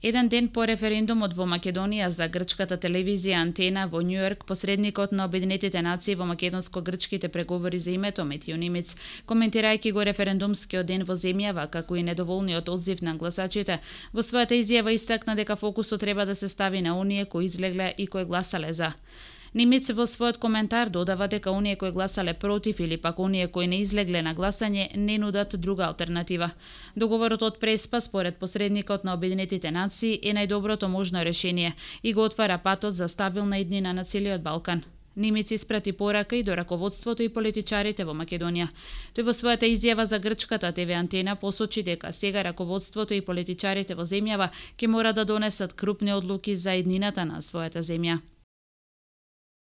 Еден ден по референдумот во Македонија за грчката телевизија Антена во Њујорк, посредникот на Обединетите нации во македонско-грчките преговори за името Метио Нимец, коментирајќи го референдумскиот ден во земјава, како и недоволниот одзив на гласачите, во својата изјава истакна дека фокусот треба да се стави на оние кои излегле и кои гласале за. Нимец во својот коментар додава дека оние кои гласале против или пак оние кои не излегле на гласање не нудат друга алтернатива. Договорот од Преспа според посредникот на Обединетите нации е најдоброто можно решение и го отвара патот за стабилна иднина на целиот Балкан. Нимец испрати порака и до раководството и политичарите во Македонија. Тој во својата изјава за грчката ТВ антена посочи дека сега раководството и политичарите во земјава ќе мора да донесат крупни одлуки за еднината на својата земја.